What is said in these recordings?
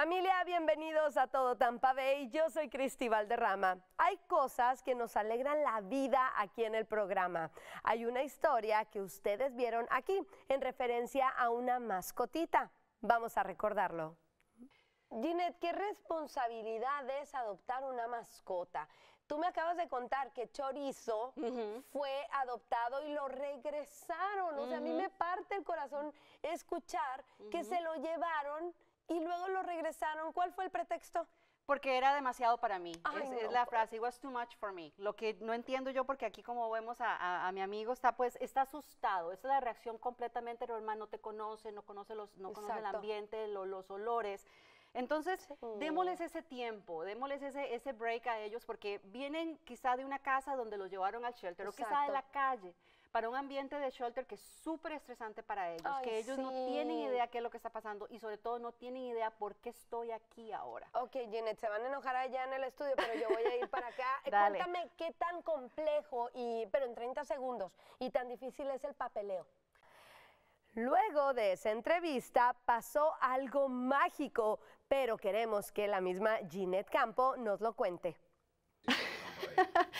Familia, bienvenidos a Todo Tampa Bay. Yo soy de Valderrama. Hay cosas que nos alegran la vida aquí en el programa. Hay una historia que ustedes vieron aquí en referencia a una mascotita. Vamos a recordarlo. Ginette, ¿qué responsabilidad es adoptar una mascota? Tú me acabas de contar que Chorizo fue adoptado y lo regresaron. O sea, a mí me parte el corazón escuchar que se lo llevaron y luego lo regresaron. ¿Cuál fue el pretexto? Porque era demasiado para mí. es, la frase, it was too much for me. Lo que no entiendo yo, porque aquí como vemos a, mi amigo, está pues, está asustado. Esa es la reacción completamente normal, no te conoce, no conoce, los, no el ambiente, los olores. Entonces, démosles ese tiempo, démosles ese, ese break a ellos, porque vienen quizá de una casa donde los llevaron al shelter, o quizá de la calle para un ambiente de shelter que es súper estresante para ellos, que ellos no tienen idea qué es lo que está pasando y sobre todo no tienen idea por qué estoy aquí ahora. Ok, Jeanette, se van a enojar allá en el estudio, pero yo voy a ir para acá. Cuéntame qué tan complejo, y, pero en 30 segundos, y tan difícil es el papeleo. Luego de esa entrevista pasó algo mágico, pero queremos que la misma Jeanette Campo nos lo cuente.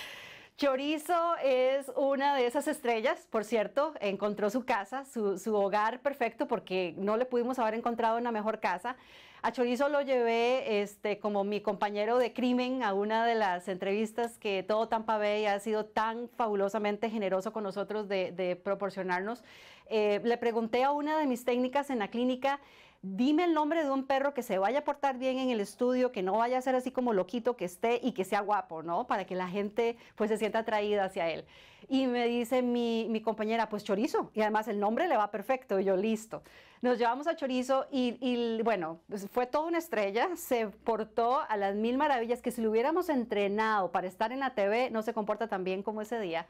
Chorizo es una de esas estrellas, por cierto, encontró su casa, su, hogar perfecto, porque no le pudimos haber encontrado una mejor casa. A Chorizo lo llevé este, como mi compañero de crimen a una de las entrevistas que todo Tampa Bay ha sido tan fabulosamente generoso con nosotros de, proporcionarnos. Eh, le pregunté a una de mis técnicas en la clínica, dime el nombre de un perro que se vaya a portar bien en el estudio, que no vaya a ser así como loquito que esté y que sea guapo, ¿no? Para que la gente pues se sienta atraída hacia él. Y me dice mi, compañera, pues chorizo. Y además el nombre le va perfecto. Y yo, listo. Nos llevamos a chorizo y, bueno, pues, fue toda una estrella, se portó a las mil maravillas que si lo hubiéramos entrenado para estar en la TV, no se comporta tan bien como ese día.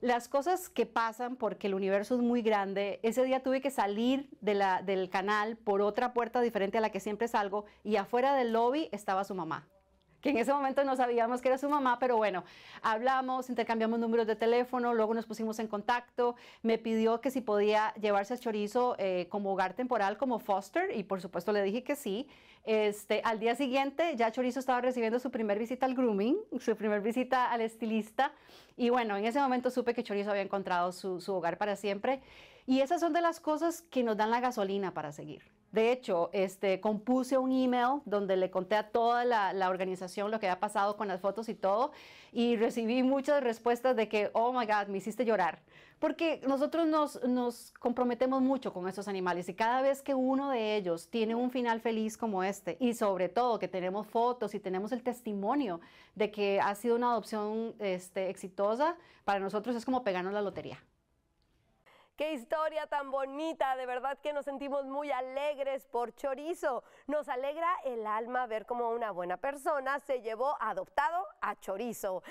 Las cosas que pasan, porque el universo es muy grande, ese día tuve que salir del canal por otra puerta diferente a la que siempre salgo y afuera del lobby estaba su mamá que en ese momento no sabíamos que era su mamá, pero bueno, hablamos, intercambiamos números de teléfono, luego nos pusimos en contacto, me pidió que si podía llevarse a Chorizo eh, como hogar temporal, como foster, y por supuesto le dije que sí. Este, al día siguiente ya Chorizo estaba recibiendo su primer visita al grooming, su primer visita al estilista, y bueno, en ese momento supe que Chorizo había encontrado su, su hogar para siempre, y esas son de las cosas que nos dan la gasolina para seguir. De hecho, este, compuse un email donde le conté a toda la, organización lo que había pasado con las fotos y todo, y recibí muchas respuestas de que, oh my God, me hiciste llorar. Porque nosotros nos, comprometemos mucho con esos animales y cada vez que uno de ellos tiene un final feliz como este, y sobre todo que tenemos fotos y tenemos el testimonio de que ha sido una adopción este, exitosa, para nosotros es como pegarnos la lotería. Qué historia tan bonita, de verdad que nos sentimos muy alegres por Chorizo. Nos alegra el alma ver cómo una buena persona se llevó adoptado a Chorizo.